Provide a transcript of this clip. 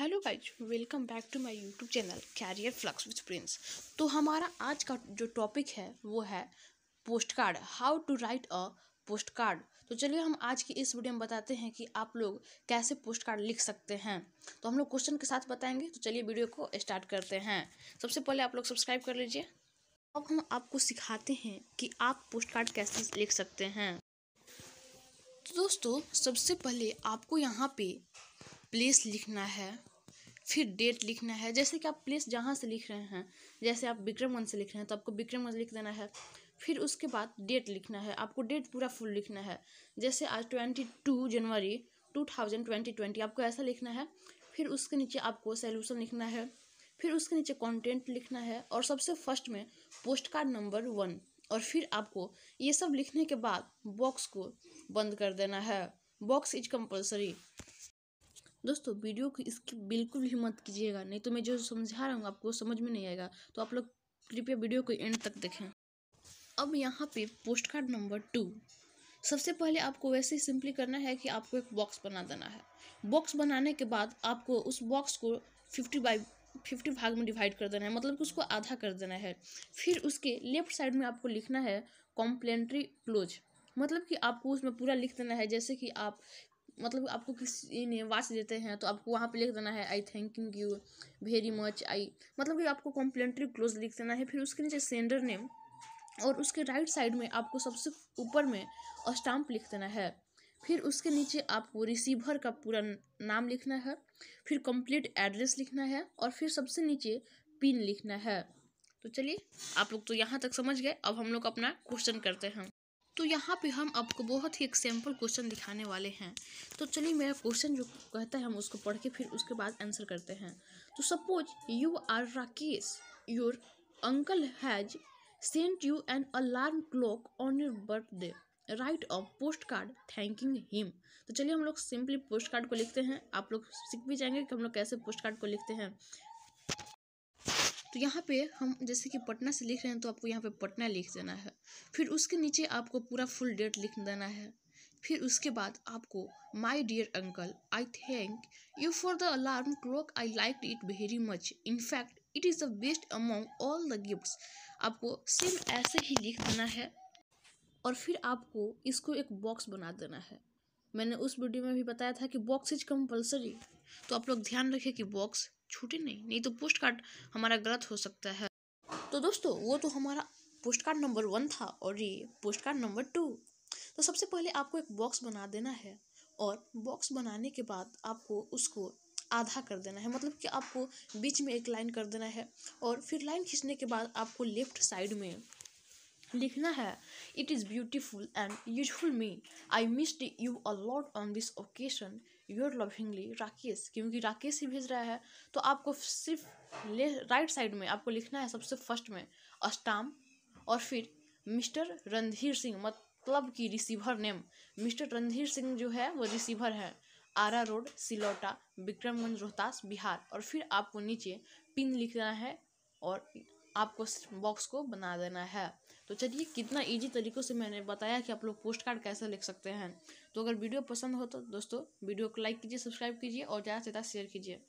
hello guys welcome back to my YouTube channel Career Flux with Prince तो हमारा आज का जो टॉपिक है वो है postcard how to write a postcard तो चलिए हम आज की इस वीडियो में बताते हैं कि आप लोग कैसे पोस्ट कार्ड लिख सकते हैं तो हम लोग क्वेश्चन के साथ बताएंगे तो चलिए वीडियो को स्टार्ट करते हैं सबसे पहले आप लोग सब्सक्राइब कर लीजिए अब हम आपको सिखाते हैं कि आप पोस्ट कार्ड कैसे लिख सकते हैं तो दोस्तों सबसे पहले आपको यहाँ पे प्लेस लिखना है फिर डेट लिखना है जैसे कि आप प्लेस जहाँ से लिख रहे हैं जैसे आप विक्रमगंज से लिख रहे हैं तो आपको विक्रमगंज लिख देना है फिर उसके बाद डेट लिखना है आपको डेट पूरा फुल लिखना है जैसे आज twenty two January two thousand twenty twenty आपको ऐसा लिखना है फिर उसके नीचे आपको सैल्यूशन लिखना है फिर उसके नीचे कंटेंट लिखना है और सबसे फर्स्ट में पोस्ट कार्ड नंबर वन और फिर आपको ये सब लिखने के बाद बॉक्स को बंद कर देना है बॉक्स इज कंपलसरी दोस्तों वीडियो को इसकी बिल्कुल भी मत कीजिएगा नहीं तो मैं जो समझा रहा हूँ आपको समझ में नहीं आएगा तो आप लोग कृपया वीडियो को एंड तक देखें अब यहाँ पे पोस्ट कार्ड नंबर टू सबसे पहले आपको वैसे ही सिंपली करना है कि आपको एक बॉक्स बना देना है बॉक्स बनाने के बाद आपको उस बॉक्स को फिफ्टी बाई फिफ्टी भाग में डिवाइड कर देना है मतलब कि उसको आधा कर देना है फिर उसके लेफ्ट साइड में आपको लिखना है कॉम्प्लेंट्री क्लोज मतलब कि आपको उसमें पूरा लिख देना है जैसे कि आप मतलब आपको किसी ने वाच देते हैं तो आपको वहाँ पे लिख देना है I thanking you very much I मतलब कि आपको कॉम्प्लीमेंट्री क्लोज लिख देना है फिर उसके नीचे सेंडर नेम और उसके राइट साइड में आपको सबसे ऊपर में स्टाम्प लिख देना है फिर उसके नीचे आपको रिसीवर का पूरा नाम लिखना है फिर कंप्लीट एड्रेस लिखना है और फिर सबसे नीचे पिन लिखना है तो चलिए आप लोग तो यहाँ तक समझ गए अब हम लोग अपना क्वेश्चन करते हैं तो यहाँ पे हम आपको बहुत ही एक्सैम्पल क्वेश्चन दिखाने वाले हैं तो चलिए मेरा क्वेश्चन जो कहता है हम उसको पढ़ के फिर उसके बाद आंसर करते हैं तो suppose you are Rakesh your uncle has sent you an alarm clock on your birthday write a postcard thanking him तो चलिए हम लोग सिंपली पोस्ट कार्ड को लिखते हैं आप लोग सीख भी जाएंगे कि हम लोग कैसे पोस्ट कार्ड को लिखते हैं तो यहाँ पे हम जैसे कि पटना से लिख रहे हैं तो आपको यहाँ पे पटना लिख देना है फिर उसके नीचे आपको पूरा फुल डेट लिख देना है फिर उसके बाद आपको my dear uncle I thank you for the alarm clock I like it very much in fact it is the best among all the gifts आपको सेम ऐसे ही लिख देना है और फिर आपको इसको एक बॉक्स बना देना है मैंने उस वीडियो में भी बताया था कि बॉक्स इज कंपलसरी तो आप लोग ध्यान रखें कि बॉक्स छूटे नहीं नहीं तो पोस्ट कार्ड हमारा गलत हो सकता है तो दोस्तों वो तो हमारा पोस्ट कार्ड नंबर वन था और ये पोस्ट कार्ड नंबर टू तो सबसे पहले आपको एक बॉक्स बना देना है और बॉक्स बनाने के बाद आपको उसको आधा कर देना है मतलब कि आपको बीच में एक लाइन कर देना है और फिर लाइन खींचने के बाद आपको लेफ्ट साइड में लिखना है it is beautiful and useful me I missed you a lot on this occasion your lovingly Rakesh क्योंकि राकेश ही भेज रहा है तो आपको सिर्फ ले राइट साइड में आपको लिखना है सबसे फर्स्ट में अस्टाम और फिर मिस्टर रणधीर सिंह मतलब कि receiver name mister Randhir Singh जो है वो रिसीवर है आरा रोड सिलौटा विक्रमगंज रोहतास बिहार और फिर आपको नीचे पिन लिखना है और आपको बॉक्स को बना देना है तो चलिए कितना इजी तरीक़ों से मैंने बताया कि आप लोग पोस्ट कार्ड कैसे लिख सकते हैं तो अगर वीडियो पसंद हो तो दोस्तों वीडियो को लाइक कीजिए सब्सक्राइब कीजिए और ज़्यादा से ज़्यादा शेयर कीजिए